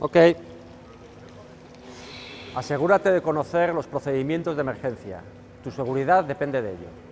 Ok. Asegúrate de conocer los procedimientos de emergencia. Tu seguridad depende de ello.